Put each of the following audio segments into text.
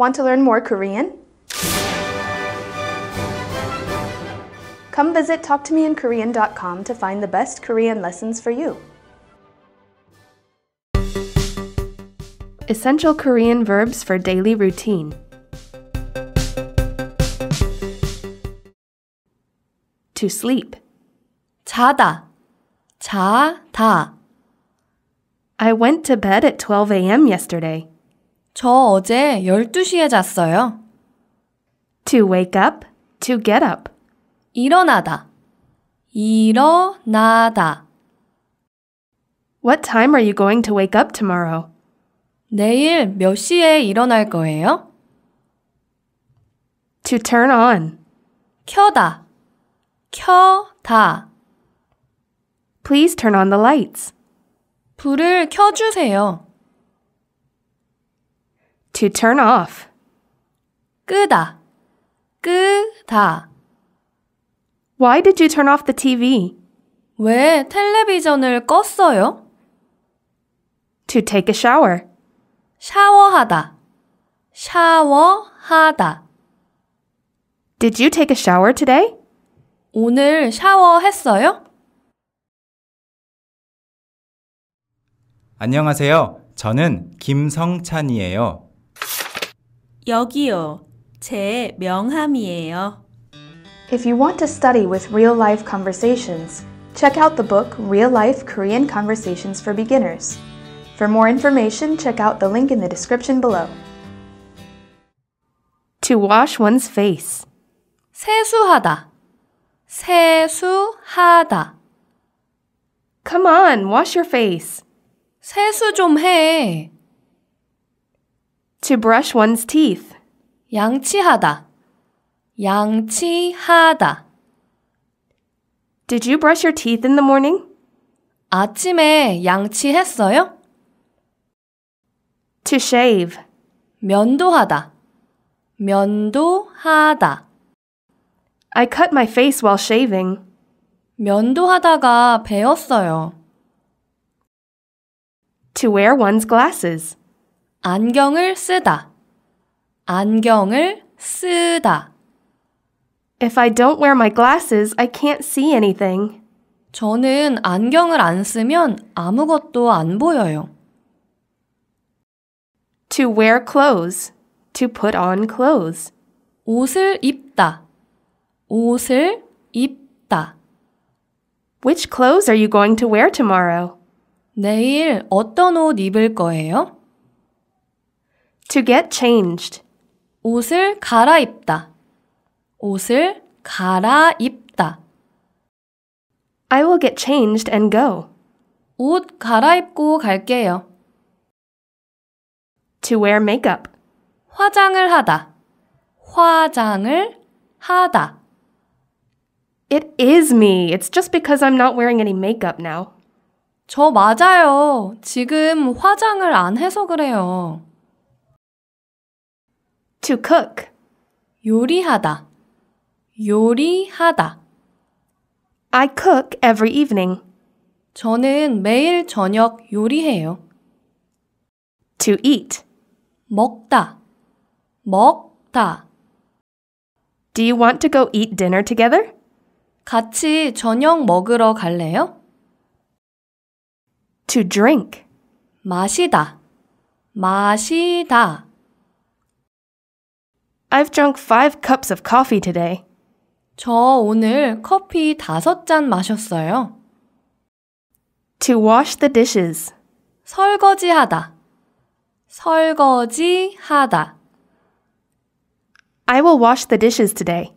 Want to learn more Korean? Come visit talktomeinkorean.com to find the best Korean lessons for you. Essential Korean verbs for daily routine. To sleep. 자다. 자다. I went to bed at 12 a.m. yesterday. 저 어제 12시에 잤어요. To wake up, to get up. 일어나다. 일어나다. What time are you going to wake up tomorrow? 내일 몇 시에 일어날 거예요? To turn on. 켜다. 켜다. Please turn on the lights. 불을 켜주세요. to turn off. 끄다, 끄다. Why did you turn off the TV? 왜 텔레비전을 껐어요? To take a shower. 샤워하다, 샤워하다. Did you take a shower today? 오늘 샤워했어요? 안녕하세요. 저는 김성찬이에요. 여기요. 제 명함이에요. If you want to study with real life conversations, check out the book Real Life Korean Conversations for Beginners. For more information, check out the link in the description below. To wash one's face. 세수하다. 세수하다. Come on, wash your face. 세수 좀 해. To brush one's teeth. 양치하다. 양치하다. Did you brush your teeth in the morning? 아침에 양치했어요? To shave. 면도하다. 면도하다. I cut my face while shaving. 면도하다가 베었어요. To wear one's glasses. 안경을 쓰다. 안경을 쓰다. If I don't wear my glasses, I can't see anything. 저는 안경을 안 쓰면 아무것도 안 보여요. To wear clothes. To put on clothes. 옷을 입다. 옷을 입다. Which clothes are you going to wear tomorrow? 내일 어떤 옷 입을 거예요? to get changed. 옷을 갈아입다. 옷을 갈아입다. I will get changed and go. 옷 갈아입고 갈게요. To wear makeup. 화장을 하다. 화장을 하다. It is me. It's just because I'm not wearing any makeup now. 저 맞아요. 지금 화장을 안 해서 그래요. to cook. 요리하다. 요리하다. I cook every evening. 저는 매일 저녁 요리해요. to eat. 먹다. 먹다. Do you want to go eat dinner together? 같이 저녁 먹으러 갈래요? to drink. 마시다. 마시다. I've drunk five cups of coffee today. 저 오늘 커피 다섯 잔 마셨어요. To wash the dishes. 설거지하다. 설거지하다. I will wash the dishes today.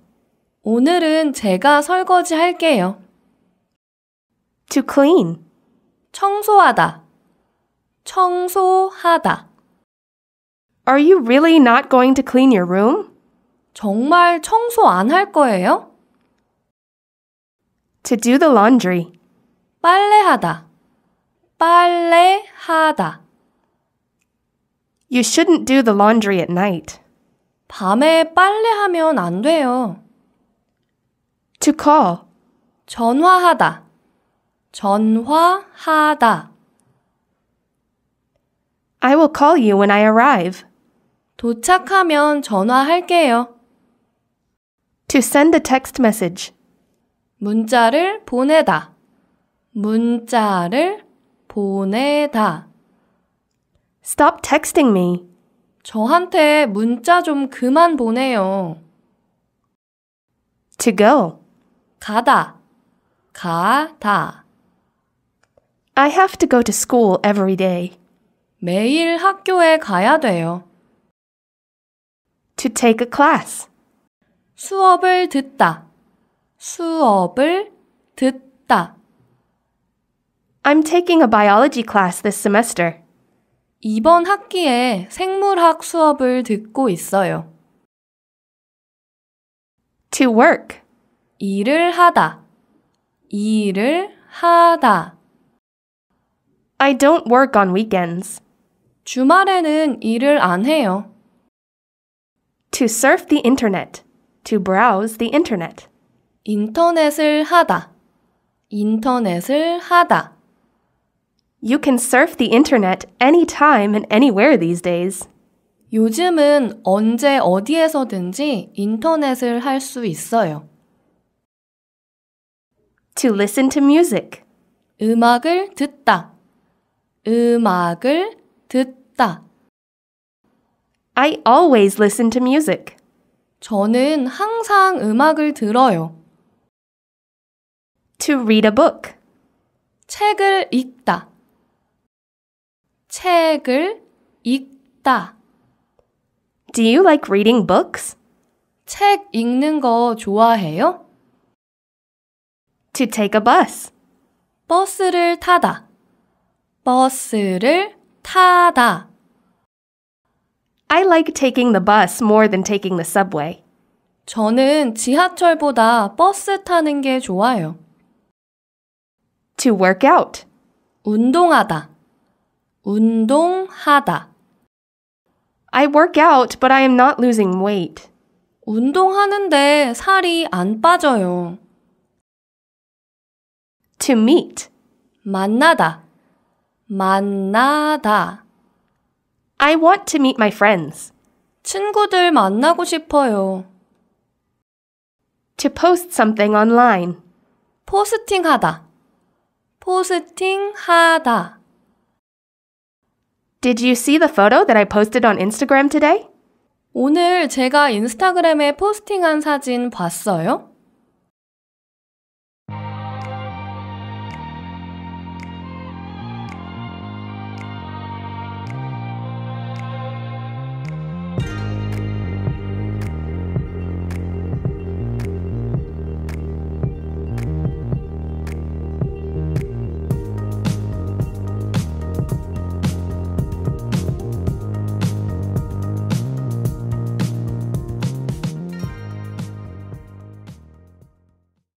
오늘은 제가 설거지 할게요. To clean. 청소하다. 청소하다. Are you really not going to clean your room? 정말 청소 안 할 거예요? To do the laundry. 빨래하다. 빨래하다. You shouldn't do the laundry at night. 밤에 빨래하면 안 돼요. To call. 전화하다. 전화하다. I will call you when I arrive. 도착하면 전화할게요. To send a text message. 문자를 보내다. 문자를 보내다. Stop texting me. 저한테 문자 좀 그만 보내요. To go. 가다. 가다. I have to go to school every day. 매일 학교에 가야 돼요. to take a class. 수업을 듣다. 수업을 듣다. I'm taking a biology class this semester. 이번 학기에 생물학 수업을 듣고 있어요. to work 일을 하다 일을 하다 I don't work on weekends. 주말에는 일을 안 해요. to surf the internet, to browse the internet. 인터넷을 하다. 인터넷을 하다. You can surf the internet anytime and anywhere these days. 요즘은 언제 어디에서든지 인터넷을 할 수 있어요. To listen to music. 음악을 듣다. 음악을 듣다. I always listen to music. 저는 항상 음악을 들어요. To read a book. 책을 읽다. 책을 읽다. Do you like reading books? 책 읽는 거 좋아해요? To take a bus. 버스를 타다. 버스를 타다. I like taking the bus more than taking the subway. 저는 지하철보다 버스 타는 게 좋아요. To work out. 운동하다. 운동하다. I work out, but I am not losing weight. 운동하는데 살이 안 빠져요. To meet. 만나다. 만나다. I want to meet my friends. 친구들 만나고 싶어요. To post something online. 포스팅하다. 포스팅하다. Did you see the photo that I posted on Instagram today? 오늘 제가 인스타그램에 포스팅한 사진 봤어요?